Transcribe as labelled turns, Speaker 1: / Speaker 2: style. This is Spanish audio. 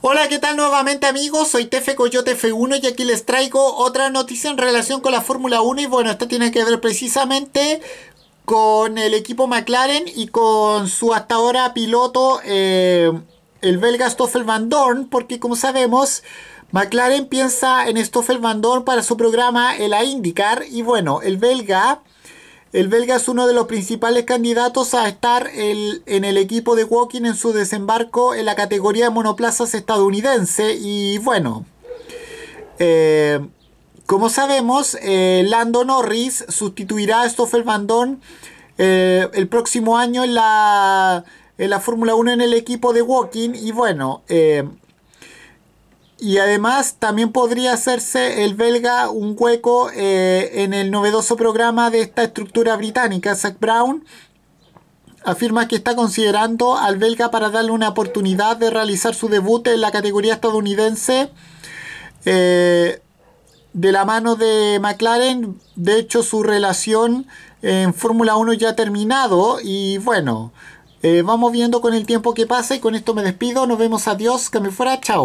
Speaker 1: Hola, ¿qué tal nuevamente amigos? Soy Tefe Coyote F1 y aquí les traigo otra noticia en relación con la Fórmula 1 y bueno, esta tiene que ver precisamente con el equipo McLaren y con su hasta ahora piloto, eh, el belga Stoffel Van Dorn, porque como sabemos... McLaren piensa en Stoffel Van Dorn para su programa, el Indicar y bueno, el belga el belga es uno de los principales candidatos a estar en el equipo de Walking en su desembarco en la categoría de monoplazas estadounidense. Y bueno, eh, como sabemos, eh, Lando Norris sustituirá a Stoffel Van eh, el próximo año en la, en la Fórmula 1 en el equipo de Walking. Y bueno, y además también podría hacerse el belga un hueco eh, en el novedoso programa de esta estructura británica. Zach Brown afirma que está considerando al belga para darle una oportunidad de realizar su debut en la categoría estadounidense eh, de la mano de McLaren. De hecho, su relación en Fórmula 1 ya ha terminado y bueno, eh, vamos viendo con el tiempo que pasa y con esto me despido. Nos vemos, adiós, que me fuera, chao.